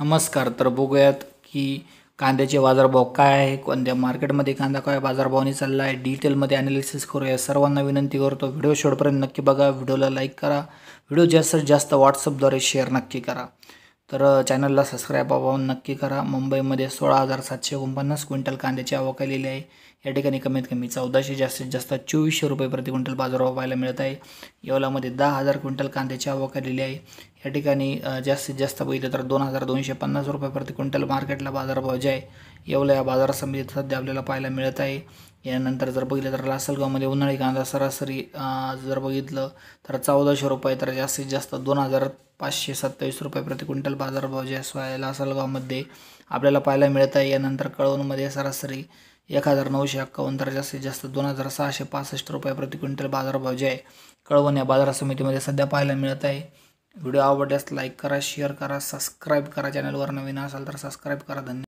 नमस्कार तर बघूयात की कांद्याचे बाजारभाव काय आहे कोणत्या मार्केटमध्ये कांदा काय नाही चालला आहे डिटेलमध्ये ॲनालिसिस करूया सर्वांना विनंती करतो व्हिडिओ शेवटपर्यंत नक्की बघा व्हिडिओला लाईक करा व्हिडिओ जास्तीत जास्त व्हॉट्सअपद्वारे शेअर नक्की करा तर चॅनलला सबस्क्राईब अभावून नक्की करा मुंबईमध्ये सोळा हजार सातशे एकोणपन्नास क्विंटल कांद्याची आवक आलेली आहे या ठिकाणी कमीत कमी चौदाशे जास्तीत जास्त चोवीसशे रुपये प्रति क्विंटल बाजारभाव पाहायला मिळत आहे येवलामध्ये दहा हजार क्विंटल कांद्याची आवक आलेली आहे या ठिकाणी जास्तीत जास्त बघितलं तर दोन हजार दोनशे पन्नास रुपये प्रति क्विंटल मार्केटला बाजारभाव जे आहे येवला या बाजार समितीत सध्या आपल्याला पाहायला मिळत आहे यानंतर जर बघितलं तर लासलगावमध्ये उन्हाळी कांदा सरासरी जर बघितलं तर चौदाशे रुपये तर जास्तीत जास्त दोन हजार पाचशे सत्तावीस रुपये प्रति क्विंटल बाजारभाव जे आहे लासलगावमध्ये आपल्याला पाहायला मिळत आहे यानंतर कळवणमध्ये सरासरी एक हजार नऊशे एक्कावन्न तर जास्तीत जास्त दोन हजार सहाशे पासष्ट रुपये प्रति क्विंटल बाजारभाव जे आहे कळवण या बाजार समितीमध्ये सध्या पाहायला मिळत आहे व्हिडिओ आवडल्यास लाईक करा शेअर करा सबस्क्राईब करा चॅनलवर नवीन असाल तर सबस्क्राईब करा धन्यवाद